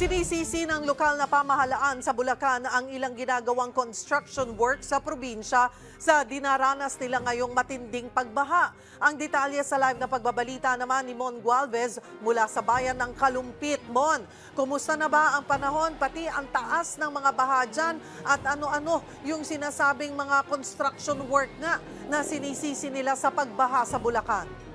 Sinisisi ng lokal na pamahalaan sa Bulacan ang ilang ginagawang construction work sa probinsya sa dinaranas nila ngayong matinding pagbaha. Ang detalye sa live na pagbabalita naman ni Mon Gualvez mula sa bayan ng Kalumpit. Mon, kumusta na ba ang panahon pati ang taas ng mga baha dyan at ano-ano yung sinasabing mga construction work nga na sinisisi nila sa pagbaha sa Bulacan?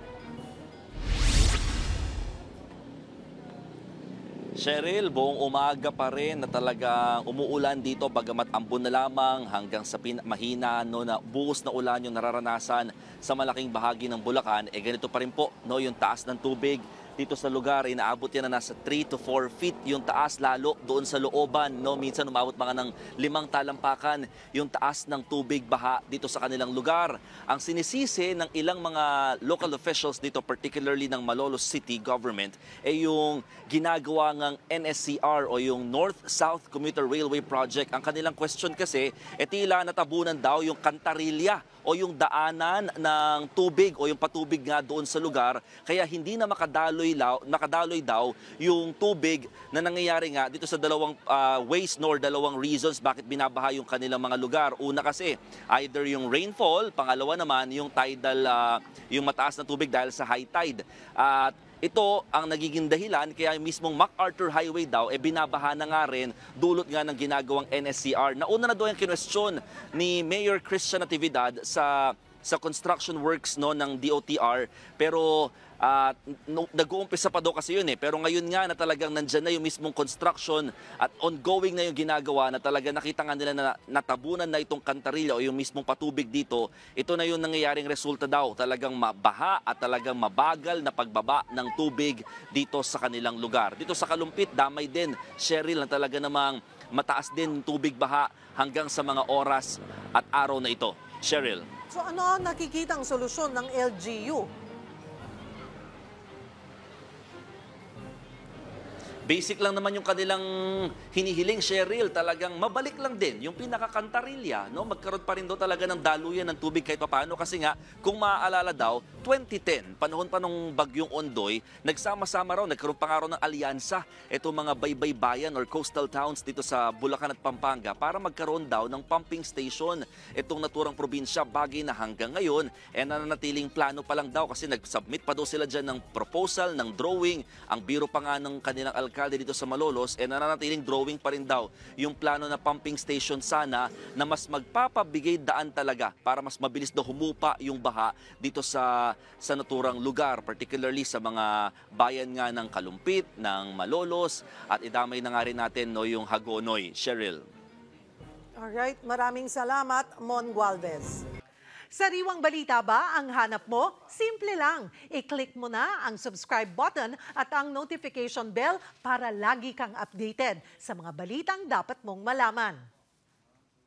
Cheryl, buong umaga pa rin na talagang umuulan dito bagamat ambon na lamang hanggang sa mahina no, na buhos na ulan yung nararanasan sa malaking bahagi ng Bulacan. E ganito pa rin po no, yung taas ng tubig dito sa lugar, inaabot yan na nasa 3 to 4 feet yung taas lalo doon sa looban. No? Minsan umabot mga ng limang talampakan yung taas ng tubig baha dito sa kanilang lugar. Ang sinisisi ng ilang mga local officials dito, particularly ng Malolos City Government, ay yung ginagawa ng NSCR o yung North-South Commuter Railway Project. Ang kanilang question kasi, e tila natabunan daw yung kantarilya o yung daanan ng tubig o yung patubig nga doon sa lugar, kaya hindi na makadalo nakadaloy, law, nakadaloy daw yung tubig na nangyayari nga dito sa dalawang uh, ah, ways nor dalawang reasons bakit binabaha yung kanilang mga lugar. Una kasi, either yung rainfall, pangalawa naman yung tidal, uh, yung mataas na tubig dahil sa high tide. At uh, ito ang nagiging dahilan kaya mismong MacArthur Highway daw e eh, binabaha na nga rin dulot nga ng ginagawang NSCR. Nauna na doon ang kinwestiyon ni Mayor Christian Natividad sa sa construction works no ng DOTR pero uh, nag-uumpisa pa daw kasi yun eh pero ngayon nga na talagang nandiyan na yung mismong construction at ongoing na yung ginagawa na talaga nakita nga nila na natabunan na itong kantarilla o yung mismong patubig dito ito na yung nangyayaring resulta daw talagang mabaha at talagang mabagal na pagbaba ng tubig dito sa kanilang lugar dito sa Kalumpit damay din Cheryl na talaga namang mataas din tubig baha hanggang sa mga oras at araw na ito Cheryl. So ano ang nakikita ang solusyon ng LGU Basic lang naman yung kanilang hinihiling, Cheryl, talagang mabalik lang din yung pinakakantarilya. No? Magkaroon pa rin daw talaga ng daluyan ng tubig kahit paano kasi nga kung maaalala daw, 2010, panahon pa nung bagyong Ondoy, nagsama-sama raw, nagkaroon pa nga raw ng alyansa itong mga baybay bayan or coastal towns dito sa Bulacan at Pampanga para magkaroon daw ng pumping station itong naturang probinsya bagay na hanggang ngayon eh nananatiling plano pa lang daw kasi nag-submit pa daw sila dyan ng proposal, ng drawing, ang biro pa nga ng kanilang alkalde dito sa Malolos, eh nananatiling drawing pa rin daw yung plano na pumping station sana na mas magpapabigay daan talaga para mas mabilis na humupa yung baha dito sa, sa naturang lugar, particularly sa mga bayan nga ng Kalumpit, ng Malolos, at idamay na nga rin natin no, yung Hagonoy. Cheryl. Alright, maraming salamat, Mon Gualvez. Sariwang balita ba ang hanap mo? Simple lang. I-click mo na ang subscribe button at ang notification bell para lagi kang updated sa mga balitang dapat mong malaman.